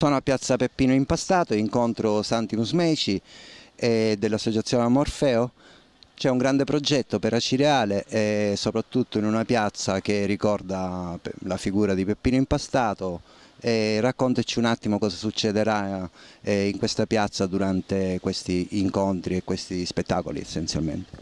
Sono a Piazza Peppino Impastato, incontro Santinus Meici dell'associazione Amorfeo. C'è un grande progetto per Acireale e soprattutto in una piazza che ricorda la figura di Peppino Impastato. E raccontaci un attimo cosa succederà eh, in questa piazza durante questi incontri e questi spettacoli essenzialmente.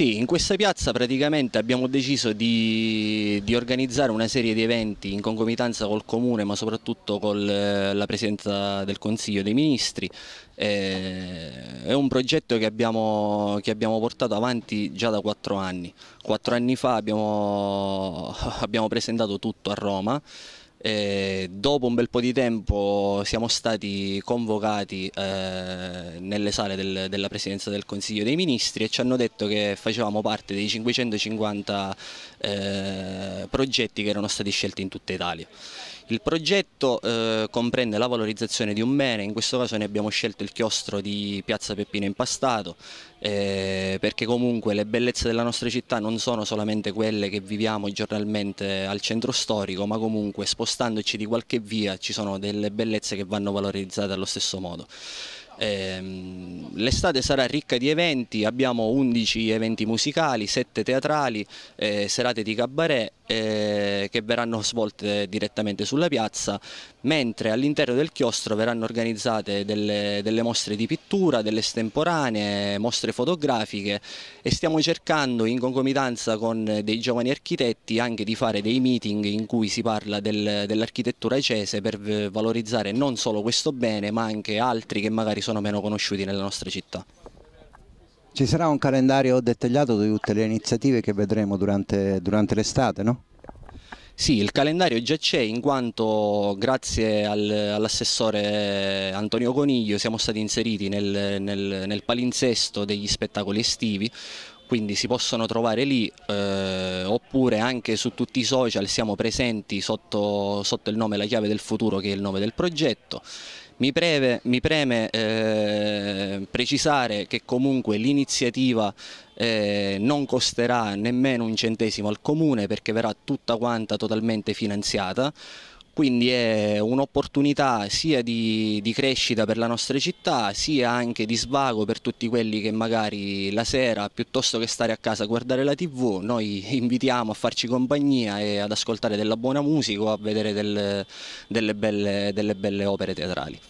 Sì, in questa piazza praticamente abbiamo deciso di, di, organizzare una serie di eventi in concomitanza col Comune ma soprattutto con eh, la presenza del Consiglio dei Ministri. Eh, è un progetto che abbiamo, che abbiamo portato avanti già da quattro anni. Quattro anni fa abbiamo, abbiamo presentato tutto a Roma e dopo un bel po' di tempo siamo stati convocati eh, nelle sale del, della Presidenza del Consiglio dei Ministri e ci hanno detto che facevamo parte dei 550 eh, progetti che erano stati scelti in tutta Italia. Il progetto eh, comprende la valorizzazione di un bene, in questo caso ne abbiamo scelto il chiostro di Piazza Peppino Impastato, eh, perché comunque le bellezze della nostra città non sono solamente quelle che viviamo giornalmente al centro storico, ma comunque spostandoci di qualche via ci sono delle bellezze che vanno valorizzate allo stesso modo. Ehm, l'estate sarà ricca di eventi, abbiamo 11 eventi musicali, 7 teatrali, eh, serate di cabaret eh, che verranno svolte direttamente sulla piazza, mentre all'interno del chiostro verranno organizzate delle, delle mostre di pittura, delle estemporanee, mostre fotografiche e stiamo cercando in concomitanza con dei giovani architetti anche di fare dei meeting in cui si parla del, dell'architettura cese per valorizzare non solo questo bene ma anche altri che magari sono sono meno conosciuti nelle nostre città. Ci sarà un calendario dettagliato di tutte le iniziative che vedremo durante, durante l'estate, no? Sì, il calendario già c'è in quanto grazie al, all'assessore Antonio Coniglio siamo stati inseriti nel, nel, nel palinsesto degli spettacoli estivi, quindi si possono trovare lì eh, oppure anche su tutti i social siamo presenti sotto, sotto, il nome La Chiave del Futuro che è il nome del progetto mi, preve, mi preme eh, precisare che comunque l'iniziativa eh, non costerà nemmeno un centesimo al comune perché verrà tutta quanta totalmente finanziata quindi è un'opportunità sia di, di, crescita per la nostra città sia anche di svago per tutti quelli che magari la sera piuttosto che stare a casa a guardare la tv noi invitiamo a farci compagnia e ad ascoltare della buona musica o a vedere del, delle, belle, delle belle opere teatrali.